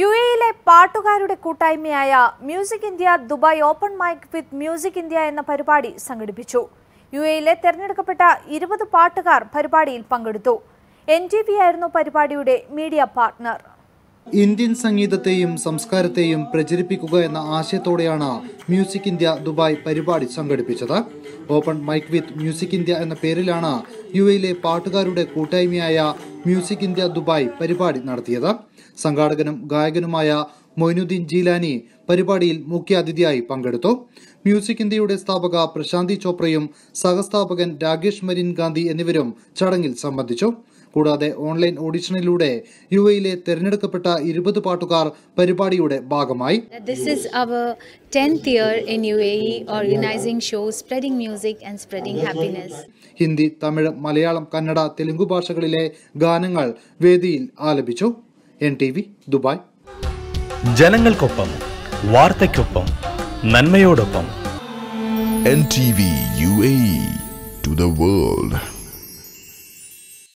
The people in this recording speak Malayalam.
യു എയിലെ പാട്ടുകാരുടെ കൂട്ടായ്മയായ music India Dubai open mic with music India എന്ന പരിപാടി സംഘടിപ്പിച്ചു യു എയിലെ തെരഞ്ഞെടുക്കപ്പെട്ട ഇരുപത് പാട്ടുകാർ പരിപാടിയിൽ പങ്കെടുത്തു എൻ ടി പി ആയിരുന്നു പരിപാടിയുടെ മീഡിയ പാർട്ട്ണർ ഇന്ത്യൻ സംഗീതത്തെയും സംസ്കാരത്തെയും പ്രചരിപ്പിക്കുക എന്ന ആശയത്തോടെയാണ് മ്യൂസിക് ഇന്ത്യ ദുബായ് പരിപാടി സംഘടിപ്പിച്ചത് open mic with music India എന്ന പേരിലാണ് യു എയിലെ പാട്ടുകാരുടെ കൂട്ടായ്മയായ മ്യൂസിക് ഇന്ത്യ ദുബായ് പരിപാടി നടത്തിയത് സംഘാടകനും ഗായകനുമായ മൊയ്നുദ്ദീൻ ജീലാനി പരിപാടിയിൽ മുഖ്യാതിഥിയായി പങ്കെടുത്തു മ്യൂസിക് ഇന്ത്യയുടെ സ്ഥാപക പ്രശാന്തി ചോപ്രയും സഹസ്ഥാപകൻ രാകേഷ് മരിൻ ഗാന്ധി എന്നിവരും ചടങ്ങിൽ സംബന്ധിച്ചു കൂടാതെ ഓൺലൈൻ ഓഡിഷനിലൂടെ യു എയിലെ തെരഞ്ഞെടുക്കപ്പെട്ട ഇരുപത് പാട്ടുകാർ പരിപാടിയുടെ ഭാഗമായി e ഹിന്ദി തമിഴ് മലയാളം കന്നഡ തെലുങ്ക് ഭാഷകളിലെ ഗാനങ്ങൾ വേദിയിൽ ആലപിച്ചു എൻ ടി വി ദുബായ് ജനങ്ങൾക്കൊപ്പം വാർത്തയ്ക്കൊപ്പം നന്മയോടൊപ്പം N T V U A to the world